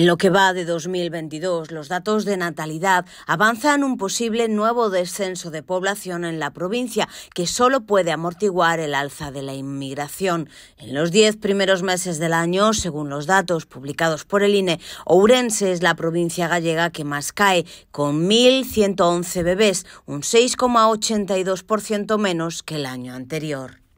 En lo que va de 2022, los datos de natalidad avanzan un posible nuevo descenso de población en la provincia, que solo puede amortiguar el alza de la inmigración. En los diez primeros meses del año, según los datos publicados por el INE, Ourense es la provincia gallega que más cae, con 1.111 bebés, un 6,82% menos que el año anterior.